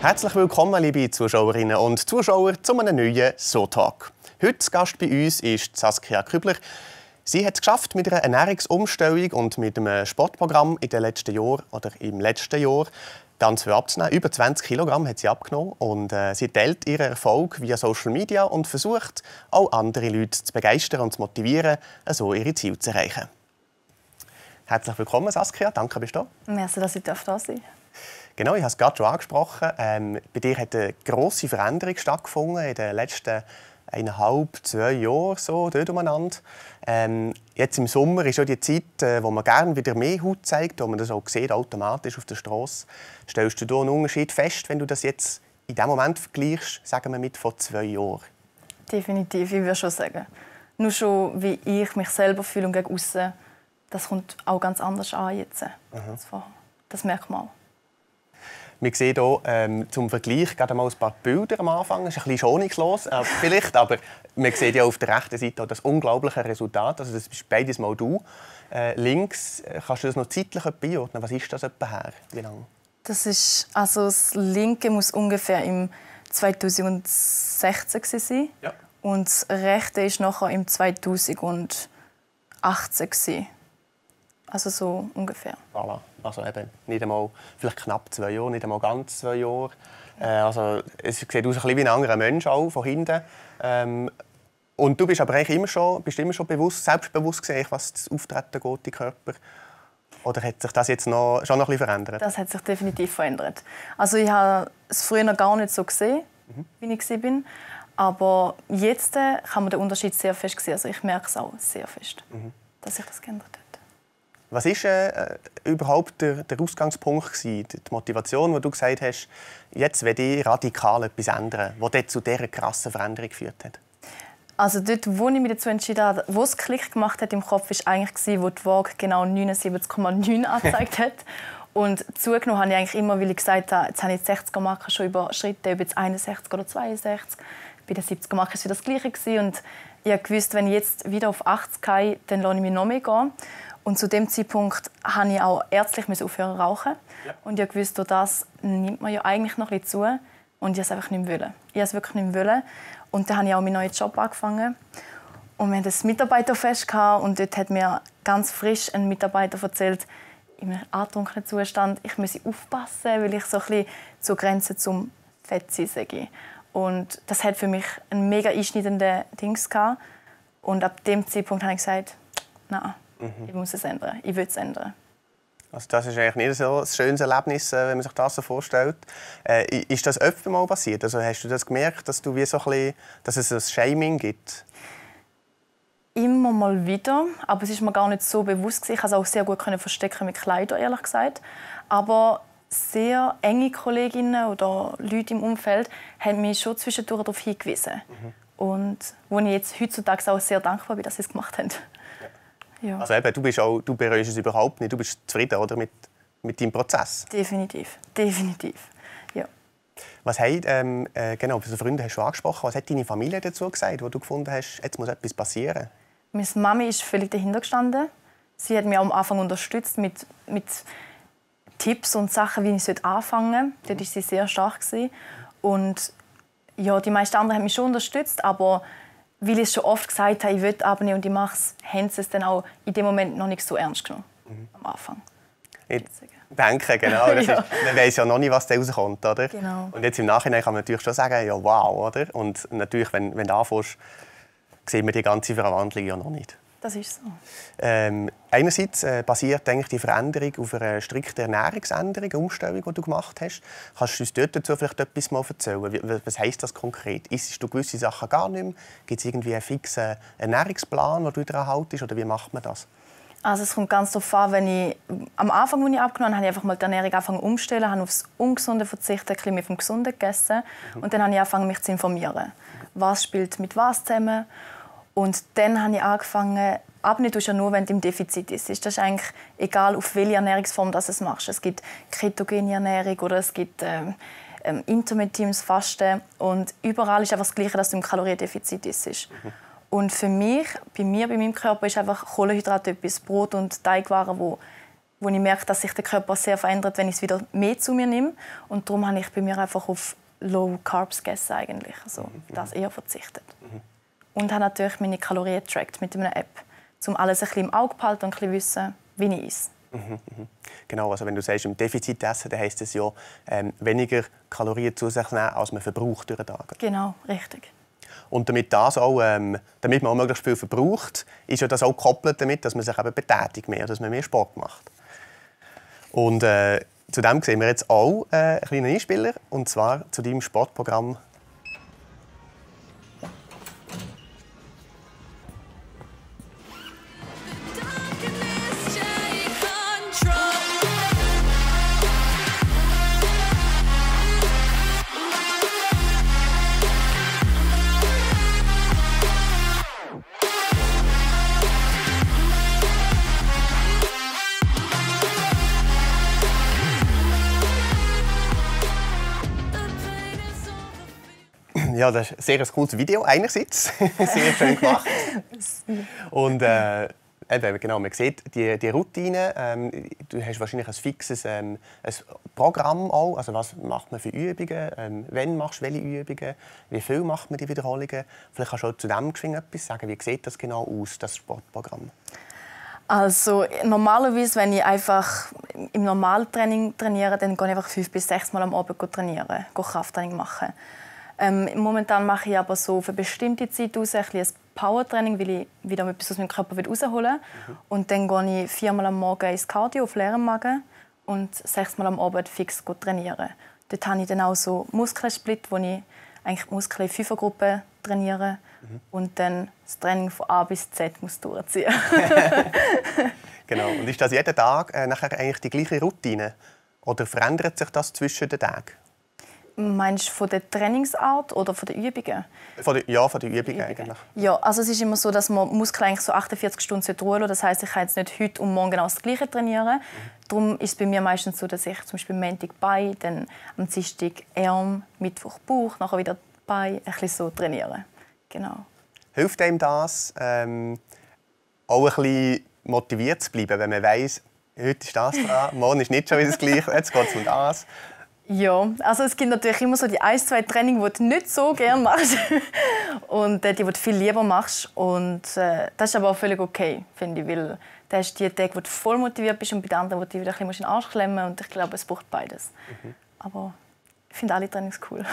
Herzlich willkommen, liebe Zuschauerinnen und Zuschauer, zu einem neuen So-Talk. Heute Gast bei uns ist Saskia Kübler. Sie hat es geschafft, mit einer Ernährungsumstellung und mit einem Sportprogramm in den letzten Jahren oder im letzten Jahr ganz viel abzunehmen. Über 20 Kilogramm hat sie abgenommen und äh, sie teilt ihren Erfolg via Social Media und versucht, auch andere Leute zu begeistern und zu motivieren, so also ihre Ziele zu erreichen. Herzlich willkommen, Saskia. Danke, bist du da. Merci, dass ich da sein darf. Genau, ich habe es gerade schon angesprochen. Ähm, bei dir hat eine grosse Veränderung stattgefunden in den letzten eineinhalb, zwei Jahren so dort umeinander. Ähm, jetzt im Sommer ist auch die Zeit, äh, wo man gerne wieder mehr Haut zeigt, wo man das auch sieht, automatisch auf der Straße. Stellst du da einen Unterschied fest, wenn du das jetzt in dem Moment vergleichst, sagen wir mit vor zwei Jahren? Definitiv, ich würde schon sagen. Nur schon, wie ich mich selber fühle und gegen aussen, das kommt auch ganz anders an jetzt äh, mhm. Das merkt man auch. Wir sehen hier ähm, zum Vergleich gerade mal ein paar Bilder am Anfang. Das ist ein bisschen schonungslos, äh, vielleicht, aber man sieht ja auf der rechten Seite das unglaubliche Resultat. Also das ist beides mal du. Äh, links, äh, kannst du das noch zeitlich einordnen? Was ist das etwa her? Wie lange? Das ist, also das linke muss ungefähr im 2016 sein. Ja. Und das rechte ist nachher im 2018 gewesen. Also so ungefähr. Voilà. Also eben nicht einmal, vielleicht knapp zwei Jahre, nicht einmal ganz zwei Jahre. Äh, also es sieht aus ein bisschen wie ein anderer Mensch auch von hinten. Ähm, und du bist aber eigentlich immer schon, bist immer schon bewusst, selbstbewusst gesehen, was das Auftreten geht, im Körper. Oder hat sich das jetzt noch, schon noch ein bisschen verändert? Das hat sich definitiv verändert. Also ich habe es früher noch gar nicht so gesehen, mhm. wie ich war. Aber jetzt äh, kann man den Unterschied sehr fest sehen. Also ich merke es auch sehr fest, mhm. dass sich das geändert hat. Was war äh, äh, überhaupt der, der Ausgangspunkt gewesen? Die Motivation, wo du gesagt hast, jetzt will ich radikal etwas ändern, was dort zu dieser krassen Veränderung geführt hat? Also dort, wo ich mich dazu entschieden habe, wo es Klick gemacht hat im Kopf, ist eigentlich gewesen, wo die Waage genau 79,9 angezeigt hat. Und zugenommen habe ich eigentlich immer, weil ich gesagt habe, jetzt habe ich die 60er Marke schon überschritten, ob jetzt 61 oder 62. Bei den 70er Marke war es wieder das Gleiche. Und ich wusste, wenn ich jetzt wieder auf 80 gehe, dann lasse ich mich noch mehr gehen. Und zu dem Zeitpunkt musste ich auch ärztlich aufhören zu rauchen. Ja. Und ich wusste, durch das nimmt man ja eigentlich noch ein bisschen zu. Und ich es einfach nicht wollen. Ich es wirklich nicht wollen. Und dann habe ich auch meinen neuen Job angefangen. Und wir hatten ein Mitarbeiterfest und dort hat mir ganz frisch ein Mitarbeiter erzählt, in einem angetrunkenen Zustand, ich müsse aufpassen, weil ich so ein bisschen zur Grenze zum Fettsein sage. Und das hat für mich ein mega einschneidende Ding gehabt. Und ab dem Zeitpunkt habe ich gesagt, nein, Mhm. Ich muss es ändern. Ich will es ändern. Also das ist eigentlich nicht so ein schönes Erlebnis, äh, wenn man sich das so vorstellt. Äh, ist das öfter mal passiert? Also hast du das gemerkt, dass, du wie so ein bisschen, dass es ein Shaming gibt? Immer mal wieder, aber es ist mir gar nicht so bewusst. Ich konnte es auch sehr gut verstecken mit Kleidern, ehrlich gesagt. Aber sehr enge Kolleginnen oder Leute im Umfeld haben mich schon zwischendurch darauf hingewiesen. Mhm. Und wo ich jetzt heutzutage auch sehr dankbar bin, dass sie es gemacht haben. Ja. Also eben, du, bist auch, du bereust es überhaupt nicht. Du bist zufrieden oder, mit, mit deinem Prozess. Definitiv, definitiv. Ja. Was hat, ähm, äh, genau, also Freunde hast du angesprochen. Was hat deine Familie dazu gesagt, wo du gefunden hast, jetzt muss etwas passieren? Meine Mami ist völlig dahinter gestanden. Sie hat mich am Anfang unterstützt mit, mit Tipps und Sachen, wie ich anfangen sollte. Dort mhm. war sie sehr stark. Und ja, die meisten anderen haben mich schon unterstützt, aber weil ich es schon oft gesagt habe, ich will abnehmen und ich mache es, haben sie es dann auch in dem Moment noch nicht so ernst genommen. Mhm. Am Anfang. Ich denke, genau. Das ja. ist, man weiß ja noch nicht, was da rauskommt. Oder? Genau. Und jetzt im Nachhinein kann man natürlich schon sagen, ja wow. Oder? Und natürlich, wenn, wenn du anfängst, sieht man die ganze Verwandlung ja noch nicht. Das ist so. Ähm, einerseits äh, basiert eigentlich die Veränderung auf einer strikten Ernährungsänderung, eine Umstellung, die du gemacht hast. Kannst du uns dort dazu vielleicht etwas mal erzählen? Wie, was heisst das konkret? Isst du gewisse Sachen gar nicht mehr? Gibt es irgendwie einen fixen Ernährungsplan, den du daran haltest? Oder wie macht man das? Also es kommt ganz darauf an, wenn ich am Anfang, als ich abgenommen habe, habe ich einfach mal die Ernährung angefangen umstellen, habe aufs Ungesunde verzichtet, ein bisschen mehr vom Gesunden gegessen mhm. und dann habe ich angefangen, mich zu informieren. Was spielt mit was zusammen? Und dann habe ich angefangen, abnehmen tust du ja nur, wenn du im Defizit ist. Das ist eigentlich egal, auf welche Ernährungsform du es machst. Es gibt ketogene Ernährung oder es gibt ähm, ähm, intermittierendes Fasten. Und überall ist einfach das Gleiche, dass du im Kaloriendefizit ist. Mhm. Und für mich, bei mir, bei meinem Körper, ist einfach Kohlenhydrat etwas, Brot und Teigwaren, wo, wo ich merke, dass sich der Körper sehr verändert, wenn ich es wieder mehr zu mir nehme. Und darum habe ich bei mir einfach auf Low Carbs gegessen eigentlich. Also mhm. das eher verzichtet. Mhm. Und habe natürlich meine Kalorien getrackt mit einer App, um alles ein bisschen im Auge zu behalten und ein bisschen wissen, wie ich esse. Mhm, mhm. Genau, also wenn du sagst, im Defizit essen, dann heisst es ja, ähm, weniger Kalorien zu sich nehmen, als man verbraucht durch den Tag. Genau, richtig. Und damit, das auch, ähm, damit man auch möglichst viel verbraucht, ist ja das auch gekoppelt damit, dass man sich eben betätigt mehr, dass man mehr Sport macht. Und äh, zu sehen wir jetzt auch äh, einen kleinen Einspieler, und zwar zu deinem Sportprogramm Ja, das ist ein sehr cooles Video einerseits, sehr schön gemacht. Und äh, eben, genau, man sieht die, die Routine. Ähm, du hast wahrscheinlich ein fixes ähm, ein Programm auch, also was macht man für Übungen, ähm, wann machst du welche Übungen, wie viel macht man die Wiederholungen. Vielleicht kannst du auch zu dem etwas sagen. Wie sieht das genau aus, das Sportprogramm? Also normalerweise, wenn ich einfach im Normaltraining trainiere, dann gehe ich einfach fünf bis sechs Mal am Abend trainieren, Krafttraining machen. Ähm, momentan mache ich aber so für bestimmte Zeit aus ein, ein Powertraining, weil ich wieder etwas aus meinem Körper rausholen will. Mhm. Und dann gehe ich viermal am Morgen ins Cardio auf leerem Magen und sechsmal am Abend fix trainieren. Dort habe ich dann auch so Muskelsplit, wo ich eigentlich die Muskeln in Fünfergruppen trainiere mhm. und dann das Training von A bis Z muss durchziehen Genau. Und ist das jeden Tag äh, nachher eigentlich die gleiche Routine? Oder verändert sich das zwischen den Tagen? Meinst du von der Trainingsart oder von den Übungen? Von der, ja, von den Übungen, eigentlich. Ja, also es ist immer so, dass man Muskeln eigentlich so 48 Stunden ruhen lassen Das heisst, ich kann jetzt nicht heute und morgen genau das Gleiche trainieren. Mhm. Darum ist es bei mir meistens so, dass ich zum Beispiel Montag Bein, dann am Dienstag Arm, Mittwoch Bauch, nachher wieder Bein, ein bisschen so trainieren. Genau. Hilft einem das, ähm, auch ein bisschen motiviert zu bleiben, wenn man weiss, heute ist das dran, morgen ist nicht schon wieder das Gleiche, jetzt geht es um das. Ja, also es gibt natürlich immer so die ein, zwei Training, die du nicht so gerne machst und äh, die, die du viel lieber machst. Und äh, das ist aber auch völlig okay, finde ich, weil da hast die Tage, wo du voll motiviert bist und bei den anderen, wo du wieder ein bisschen in den Arsch klemmen musst. Und ich glaube, es braucht beides. Mhm. Aber ich finde alle Trainings cool.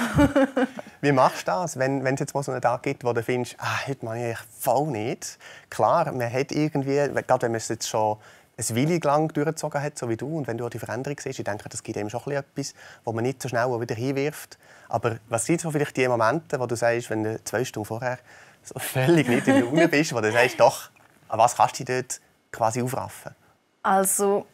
Wie machst du das, wenn es jetzt mal so einen Tag gibt, wo du findest, ah, heute mache ich voll nicht? Klar, man hat irgendwie, gerade wenn man es jetzt schon ein willig lang durchgezogen hat, so wie du, und wenn du auch die Veränderung siehst, ich denke, das gibt einem schon etwas, wo man nicht so schnell wieder hinwirft. Aber was sind so vielleicht die Momente, wo du sagst, wenn du zwei Stunden vorher so völlig nicht im Jungen bist, wo du sagst, doch, an was kannst du dich dort quasi aufraffen? Also,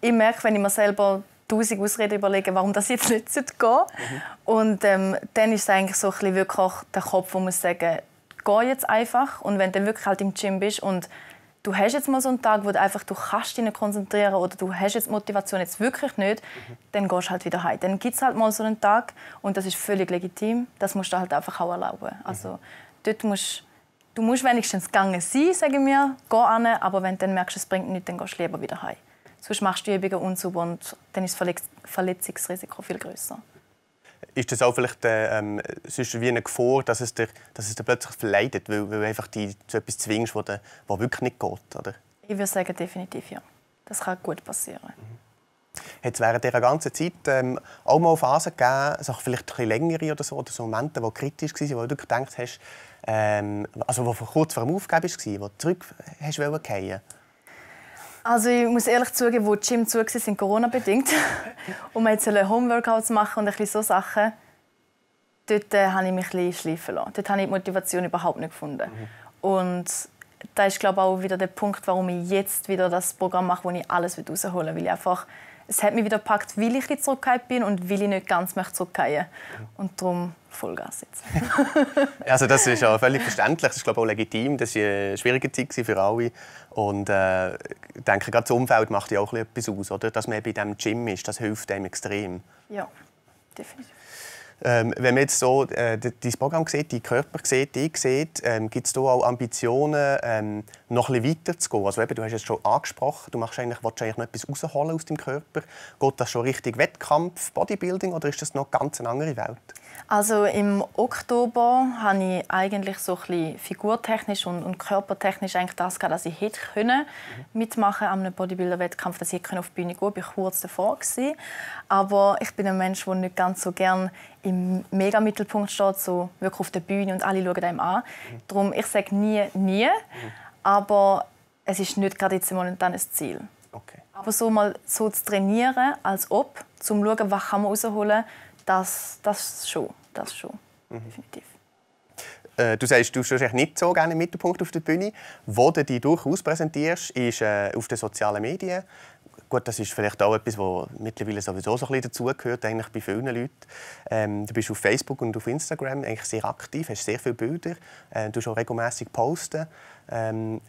ich merke, wenn ich mir selber tausend Ausreden überlege, warum das jetzt nicht geht. Mhm. Und ähm, dann ist es eigentlich so ein bisschen wirklich der Kopf, der muss sagen, geh jetzt einfach. Und wenn du dann wirklich halt im Gym bist und du hast jetzt mal so einen Tag, wo du einfach du kannst dich nicht konzentrieren oder du hast jetzt Motivation jetzt wirklich nicht, mhm. dann gehst du halt wieder heim. Dann gibt es halt mal so einen Tag und das ist völlig legitim. Das musst du halt einfach auch erlauben. Also mhm. dort musst du musst wenigstens gegangen sein, sagen wir, geh an, aber wenn du dann merkst, es bringt nichts, dann gehst du lieber wieder heim. Sonst machst du Übungen unsauber und dann ist das Verletzungsrisiko viel größer ist das auch vielleicht äh, ähm, sonst wie eine Gefahr, dass es dir, dass es dir plötzlich verleidet, weil, weil du einfach die, zu etwas zwingst, was wirklich nicht geht? Oder? Ich würde sagen, definitiv ja. Das kann gut passieren. Mhm. Hat es während dieser ganzen Zeit ähm, auch mal Phasen gegeben, also vielleicht ein längere oder so, oder so Momente, die kritisch waren, wo du gedacht hast, ähm, also wo kurz vor dem Aufgeben war, wo du zurück äh, hast wollen fallen? Also ich muss ehrlich zugeben, wo die Gym zu waren, sind Corona-bedingt. und man sollte Homeworkouts machen und ein so Sachen. Dort äh, habe ich mich ein schleifen lassen. Dort habe ich die Motivation überhaupt nicht gefunden. Mhm. Und da ist glaube ich, auch wieder der Punkt, warum ich jetzt wieder das Programm mache, wo ich alles rausholen will. Weil ich einfach es hat mich wieder gepackt, weil ich ein zurückgefallen bin und weil ich nicht ganz zurückfallen Und darum Vollgas jetzt. also das ist auch völlig verständlich, das ist glaube ich, auch legitim. Das war eine schwierige Zeit für alle. Und äh, ich denke, gerade das Umfeld macht ja auch etwas aus, oder? dass man bei diesem Gym ist. Das hilft einem extrem. Ja, definitiv. Ähm, wenn man jetzt so äh, dein Programm sieht, deinen Körper sieht, dich sieht, ähm, gibt es da auch Ambitionen, ähm, noch etwas weiter zu gehen? Also eben, du hast es schon angesprochen, du machst eigentlich, willst eigentlich noch etwas rausholen aus dem Körper. Geht das schon richtig Wettkampf, Bodybuilding oder ist das noch ganz eine andere Welt? Also im Oktober hatte ich eigentlich so ein figurtechnisch und, und, körpertechnisch eigentlich das gehabt, dass ich hätte können mhm. mitmachen an einem Bodybuilder-Wettkampf, dass ich auf die Bühne gehen konnte. Ich war kurz davor. Gewesen. Aber ich bin ein Mensch, der nicht ganz so gerne im Megamittelpunkt steht, so wirklich auf der Bühne und alle schauen einem an. Mhm. Darum, ich sage nie, nie. Mhm. Aber es ist nicht gerade jetzt momentan ein Ziel. Okay. Aber so mal so zu trainieren, als ob, um zu schauen, was man rausholen kann, das, das schon, das schon, mhm. definitiv. Äh, du sagst, du stehst nicht so gerne im Mittelpunkt auf der Bühne. Wo du dich durchaus präsentierst, ist äh, auf den sozialen Medien. Gut, das ist vielleicht auch etwas, das mittlerweile sowieso so ein bisschen dazugehört, eigentlich bei vielen Leuten. Ähm, du bist auf Facebook und auf Instagram eigentlich sehr aktiv, hast sehr viele Bilder, äh, du schon regelmäßig posten. Ähm,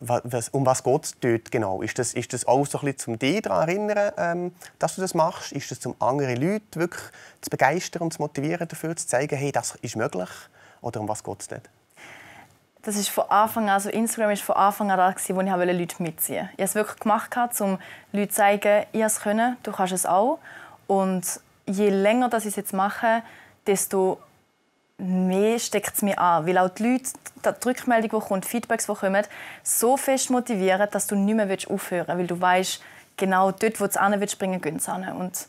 was, um was geht es dort genau? Ist das, ist das auch so ein bisschen zum dich daran erinnern, ähm, dass du das machst? Ist das, um andere Leute wirklich zu begeistern und zu motivieren dafür, zu zeigen, hey, das ist möglich? Oder um was geht es dort? Das ist von Anfang an, also Instagram war von Anfang an das, wo ich Leute mitziehen wollte. Ich habe es wirklich gemacht, um Leuten zu zeigen, ich es können, du kannst es auch. Und je länger das ich es jetzt mache, desto mehr steckt es mir an, weil auch die Leute, die Rückmeldung, die kommt, Feedbacks, die kommen, so fest motivieren, dass du nicht mehr aufhören willst, weil du weißt, genau dort, wo du es hin willst, springen, gehen sie hin. Und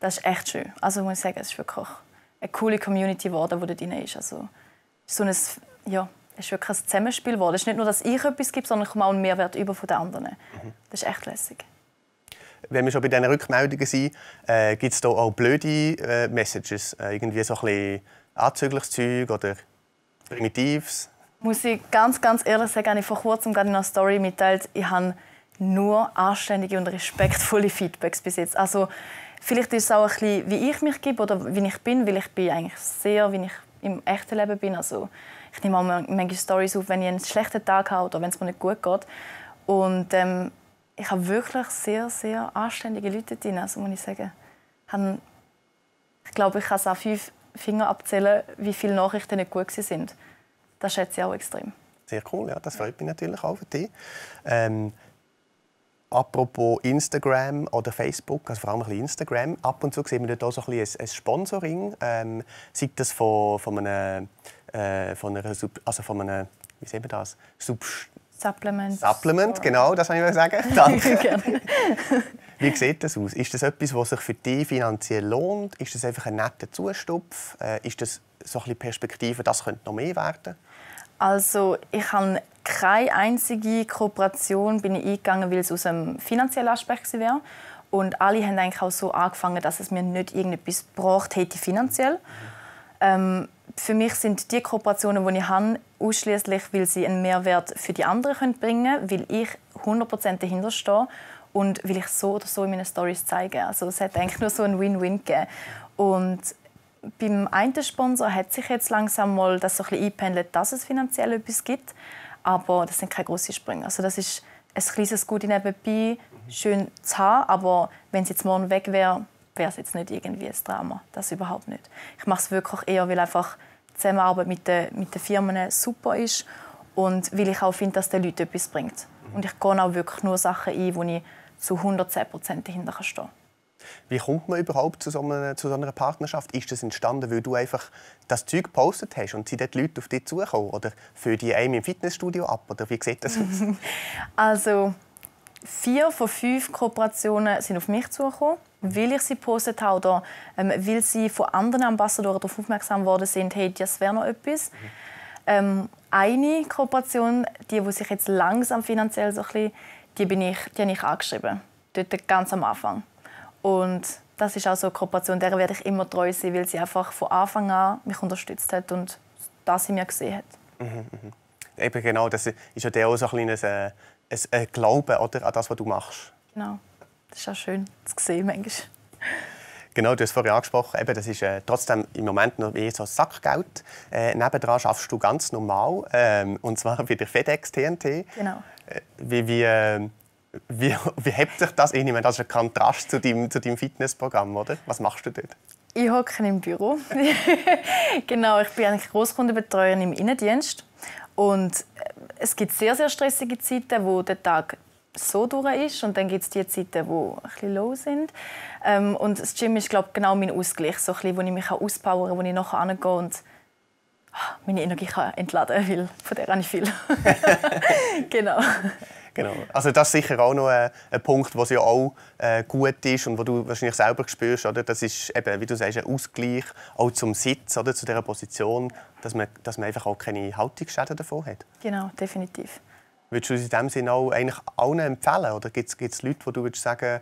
das ist echt schön. Also muss ich sagen, es ist wirklich eine coole Community geworden, die da drin ist. Also, so ein, ja, es ist wirklich ein Zusammenspiel geworden. Es ist nicht nur, dass ich etwas gebe, sondern ich komme auch einen Mehrwert über von den anderen. Mhm. Das ist echt lässig wenn wir schon bei diesen Rückmeldungen sind, äh, gibt es da auch blöde äh, Messages, äh, irgendwie so ein bisschen anzügliches Zeug oder primitives? Muss ich ganz, ganz ehrlich sagen, habe ich vor kurzem gerade in einer Story mitteilt, ich habe nur anständige und respektvolle Feedbacks bis jetzt. Also vielleicht ist es auch ein bisschen, wie ich mich gebe oder wie ich bin, weil ich bin eigentlich sehr, wie ich im echten Leben bin. Also ich nehme auch manchmal Stories auf, wenn ich einen schlechten Tag habe oder wenn es mir nicht gut geht. Und ähm, ich habe wirklich sehr, sehr anständige Leute drin, also muss ich sagen. Ich glaube, ich habe es auch fünf Finger abzählen, wie viele Nachrichten nicht gut waren. Das schätze ich auch extrem. Sehr cool, ja, das freut mich natürlich auch für dich. Ähm, apropos Instagram oder Facebook, also vor allem ein bisschen Instagram, ab und zu sehen wir dort so ein, bisschen ein Sponsoring, ähm, sei das von, von einem, äh, von einer, also von einem, wie sehen wir das, Sub Supplement. Supplement, genau, das wollte ich mal sagen. Danke. Wie sieht das aus? Ist das etwas, was sich für dich finanziell lohnt? Ist das einfach ein netter Zustupf? Äh, ist das so ein Perspektive, das könnte noch mehr werden? Also ich habe keine einzige Kooperation bin ich eingegangen, weil es aus einem finanziellen Aspekt war. Und alle haben eigentlich auch so angefangen, dass es mir nicht irgendetwas braucht hätte finanziell. Ähm, für mich sind die Kooperationen, die ich habe, ausschließlich, weil sie einen Mehrwert für die anderen bringen können, weil ich 100% dahinter stehe und will ich so oder so in meinen Stories zeigen. Also es hat eigentlich nur so ein Win-Win gegeben. Und beim einen Sponsor hat sich jetzt langsam mal das so ein bisschen eingependelt, dass es finanziell etwas gibt, aber das sind keine grossen Sprünge. Also das ist ein kleines Gut nebenbei, schön zu haben, aber wenn es jetzt morgen weg wäre, wäre es jetzt nicht irgendwie ein Drama. Das überhaupt nicht. Ich mache es wirklich eher, weil einfach die Zusammenarbeit mit den, mit den Firmen super ist und weil ich auch finde, dass der Leuten etwas bringt. Und ich gehe auch wirklich nur Sachen ein, wo ich zu 110 Prozent dahinter stehen wie kommt man überhaupt zu so, einer, zu so einer Partnerschaft? Ist das entstanden, weil du einfach das Zeug gepostet hast und sind dort Leute auf dich zugekommen? Oder für die einen im Fitnessstudio ab? Oder wie sieht das aus? also, vier von fünf Kooperationen sind auf mich zugekommen, weil ich sie gepostet habe oder ähm, weil sie von anderen Ambassadoren darauf aufmerksam worden sind, hey, das wäre noch etwas. Mhm. Ähm, eine Kooperation, die, die sich jetzt langsam finanziell so ein bisschen die, bin ich, die habe ich angeschrieben. Dort ganz am Anfang. Und das ist auch so eine Kooperation, der werde ich immer treu sein, weil sie einfach von Anfang an mich unterstützt hat und das sie mir gesehen hat. Mhm, mhm. Eben genau, das ist ja auch so ein kleines äh, ein, äh, Glauben oder, an das, was du machst. Genau, das ist auch schön zu sehen manchmal. Genau, du hast vorhin angesprochen, eben, das ist äh, trotzdem im Moment noch eher so Sackgeld. Äh, nebendran schaffst du ganz normal, ähm, und zwar bei der FedEx TNT. Genau. Äh, wie, wie, äh, wie, wie hebt sich das? Ich nehme, das ist ein Kontrast zu deinem, zu deinem Fitnessprogramm, oder? Was machst du dort? Ich hocke im Büro. genau, ich bin eigentlich Großkundenbetreuerin im Innendienst. Und äh, es gibt sehr, sehr stressige Zeiten, wo der Tag so durch ist und dann gibt es die Zeiten, wo ein bisschen low sind. Ähm, und das Gym ist glaube genau mein Ausgleich, so ein bisschen, wo ich mich auspowern kann, wo ich nachher hingehe und ah, meine Energie kann entladen weil von der habe ich viel. genau. Genau. Also das ist sicher auch noch ein, äh, ein Punkt, der ja auch äh, gut ist und wo du wahrscheinlich selber spürst, oder? Das ist eben, wie du sagst, ein Ausgleich auch zum Sitz oder zu dieser Position, dass man, dass man einfach auch keine Haltungsschäden davon hat. Genau, definitiv. Würdest du es in diesem Sinne auch eigentlich allen empfehlen? Oder gibt es Leute, wo du würdest sagen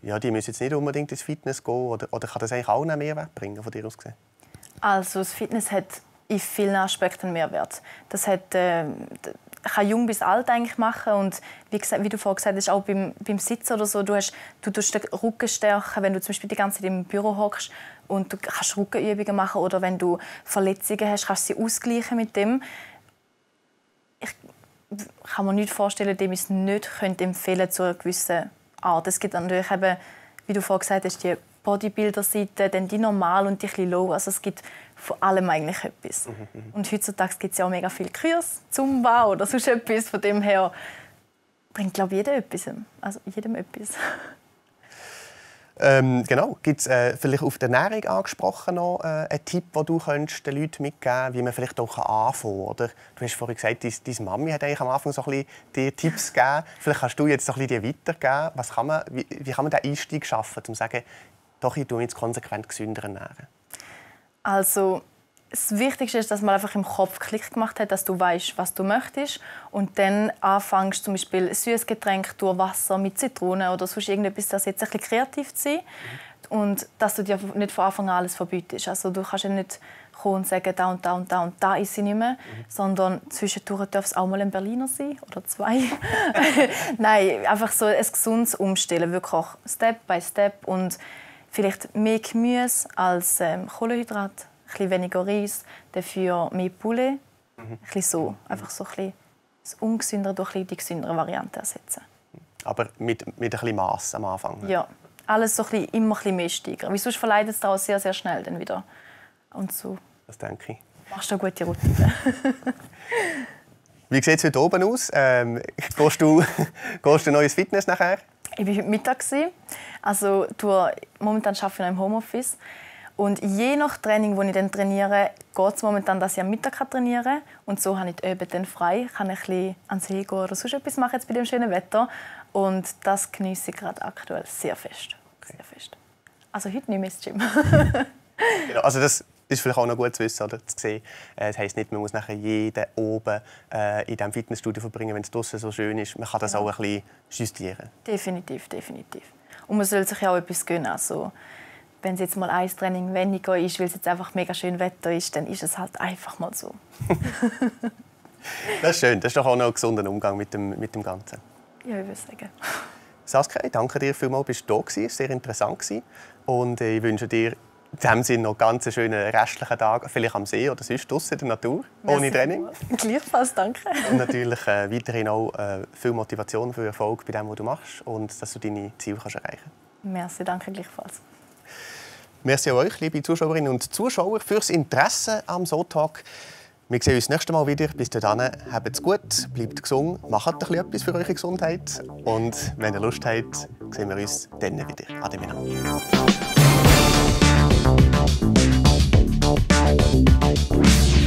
ja, die müssen jetzt nicht unbedingt ins Fitness gehen? Oder, oder kann das eigentlich auch einen Mehrwert bringen, von dir aus gesehen? Also das Fitness hat in vielen Aspekten einen Mehrwert. Das hat, äh, kann jung bis alt eigentlich machen und wie, gesagt, wie du vorhin gesagt hast, auch beim, beim Sitzen oder so, du, hast, du tust den Rücken stärken, wenn du zum Beispiel die ganze Zeit im Büro hockst und du kannst Rückenübungen machen oder wenn du Verletzungen hast, kannst du sie ausgleichen mit dem kann mir nicht vorstellen, dem ich es nicht empfehlen zu einer gewissen Art. Es gibt natürlich eben, wie du vorhin gesagt hast, die Bodybuilder-Seite, dann die normal und die ein low. Also es gibt von allem eigentlich etwas. Mhm, mhm. Und heutzutage gibt es ja auch mega viel Kurs, Zumba oder sonst etwas. Von dem her bringt, glaube ich, jedem etwas. Also jedem etwas. Ähm, genau. Gibt es äh, vielleicht auf die Ernährung angesprochen noch äh, einen Tipp, den du könntest den Leuten mitgeben könntest, wie man vielleicht auch anfangen kann? Oder? Du hast vorhin gesagt, deine, deine Mami hat eigentlich am Anfang so ein bisschen dir Tipps gegeben. Vielleicht kannst du jetzt so ein bisschen die weitergeben. Was kann man, wie, wie kann man den Einstieg schaffen, um zu sagen, doch, ich tue jetzt konsequent gesünder ernähren? Also das Wichtigste ist, dass man einfach im Kopf Klick gemacht hat, dass du weißt, was du möchtest und dann anfängst zum Beispiel süßes Getränk durch Wasser mit Zitrone oder sonst irgendetwas, das jetzt ein kreativ zu sein und dass du dir nicht von Anfang an alles verbietest. Also du kannst ja nicht kommen und sagen, da und da und da und da ist sie nicht mehr, mhm. sondern zwischendurch darf es auch mal ein Berliner sein oder zwei. Nein, einfach so ein gesundes Umstellen, wirklich Step by Step und vielleicht mehr Gemüse als ähm, Kohlenhydrat ein bisschen weniger Reis, dafür mehr Poulet. Mhm. Ein bisschen so. Einfach so ein bisschen das Ungesündere durch die gesündere Variante ersetzen. Aber mit, mit ein bisschen Mass am Anfang? Ne? Ja. Alles so ein bisschen, immer ein bisschen mehr steigern. Weil sonst verleidet es daraus sehr, sehr schnell dann wieder. Und so. Das denke ich. Machst du eine gute Routine. Wie sieht es heute oben aus? Ähm, gehst, du, gehst du neues Fitness nachher? Ich war heute Mittag. Also, momentan arbeite ich noch im Homeoffice. Und je nach Training, das ich dann trainiere, geht es momentan, dass ich am Mittag trainiere. Und so habe ich die Abend dann frei, kann ein bisschen ans See gehen oder sonst etwas machen jetzt bei dem schönen Wetter. Und das genieße ich gerade aktuell sehr fest. Sehr fest. Also heute nicht mehr ins Gym. genau, also das ist vielleicht auch noch gut zu wissen oder zu sehen. Äh, das heisst nicht, man muss nachher jeden oben äh, in diesem Fitnessstudio verbringen, wenn es draußen so schön ist. Man kann das genau. auch ein bisschen justieren. Definitiv, definitiv. Und man soll sich auch etwas gönnen. Also wenn es jetzt mal ein Training weniger ist, weil es jetzt einfach mega schön Wetter ist, dann ist es halt einfach mal so. das ist schön. Das ist doch auch noch ein gesunder Umgang mit dem, mit dem Ganzen. Ja, ich würde sagen. Saskia, ich danke dir vielmals, bist du da war sehr interessant. Und äh, ich wünsche dir in diesem Sinne noch ganz einen schönen restlichen Tag, vielleicht am See oder sonst draußen in der Natur, ohne Training. Gleichfalls, danke. Und natürlich äh, weiterhin auch äh, viel Motivation für Erfolg bei dem, was du machst und dass du deine Ziele erreichen kannst. Merci, danke gleichfalls. Merci an euch, liebe Zuschauerinnen und Zuschauer, fürs Interesse am Sonntag. Wir sehen uns das nächste Mal wieder. Bis dahin, habt es gut, bleibt gesund, macht ein bisschen etwas für eure Gesundheit. Und wenn ihr Lust habt, sehen wir uns dann wieder. Ade